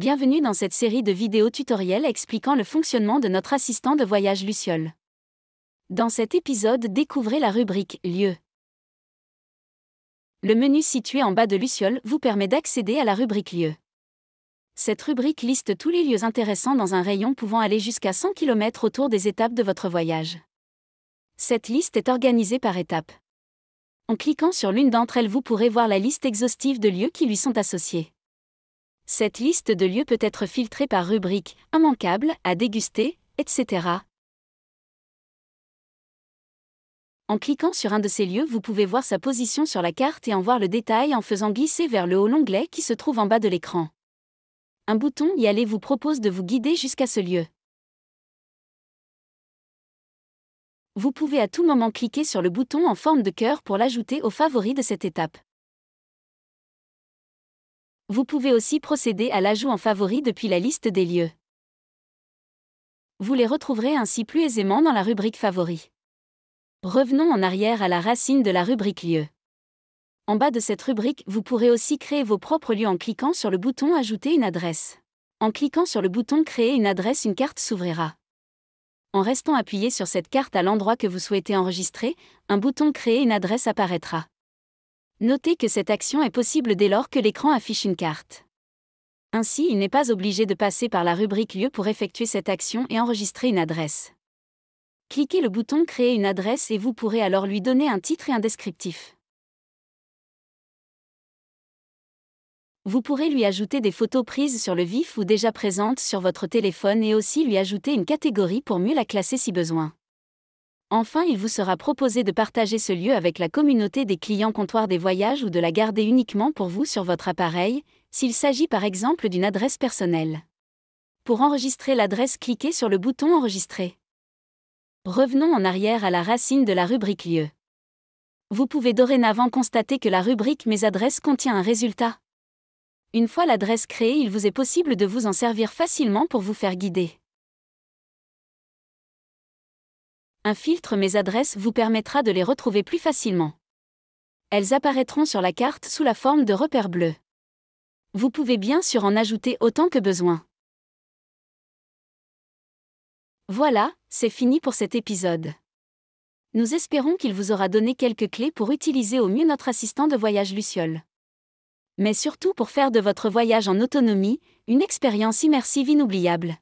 Bienvenue dans cette série de vidéos tutoriels expliquant le fonctionnement de notre assistant de voyage Luciole. Dans cet épisode, découvrez la rubrique Lieu. Le menu situé en bas de Luciole vous permet d'accéder à la rubrique Lieu. Cette rubrique liste tous les lieux intéressants dans un rayon pouvant aller jusqu'à 100 km autour des étapes de votre voyage. Cette liste est organisée par étapes. En cliquant sur l'une d'entre elles, vous pourrez voir la liste exhaustive de lieux qui lui sont associés. Cette liste de lieux peut être filtrée par rubrique immanquable, à déguster, etc. En cliquant sur un de ces lieux, vous pouvez voir sa position sur la carte et en voir le détail en faisant glisser vers le haut l'onglet qui se trouve en bas de l'écran. Un bouton Y aller vous propose de vous guider jusqu'à ce lieu. Vous pouvez à tout moment cliquer sur le bouton en forme de cœur pour l'ajouter aux favoris de cette étape. Vous pouvez aussi procéder à l'ajout en favori depuis la liste des lieux. Vous les retrouverez ainsi plus aisément dans la rubrique Favoris. Revenons en arrière à la racine de la rubrique Lieux. En bas de cette rubrique, vous pourrez aussi créer vos propres lieux en cliquant sur le bouton Ajouter une adresse. En cliquant sur le bouton Créer une adresse, une carte s'ouvrira. En restant appuyé sur cette carte à l'endroit que vous souhaitez enregistrer, un bouton Créer une adresse apparaîtra. Notez que cette action est possible dès lors que l'écran affiche une carte. Ainsi, il n'est pas obligé de passer par la rubrique lieu pour effectuer cette action et enregistrer une adresse. Cliquez le bouton Créer une adresse et vous pourrez alors lui donner un titre et un descriptif. Vous pourrez lui ajouter des photos prises sur le vif ou déjà présentes sur votre téléphone et aussi lui ajouter une catégorie pour mieux la classer si besoin. Enfin, il vous sera proposé de partager ce lieu avec la communauté des clients comptoirs des voyages ou de la garder uniquement pour vous sur votre appareil, s'il s'agit par exemple d'une adresse personnelle. Pour enregistrer l'adresse, cliquez sur le bouton Enregistrer. Revenons en arrière à la racine de la rubrique lieu. Vous pouvez dorénavant constater que la rubrique Mes adresses contient un résultat. Une fois l'adresse créée, il vous est possible de vous en servir facilement pour vous faire guider. Un filtre Mes adresses vous permettra de les retrouver plus facilement. Elles apparaîtront sur la carte sous la forme de repères bleus. Vous pouvez bien sûr en ajouter autant que besoin. Voilà, c'est fini pour cet épisode. Nous espérons qu'il vous aura donné quelques clés pour utiliser au mieux notre assistant de voyage Luciole. Mais surtout pour faire de votre voyage en autonomie une expérience immersive inoubliable.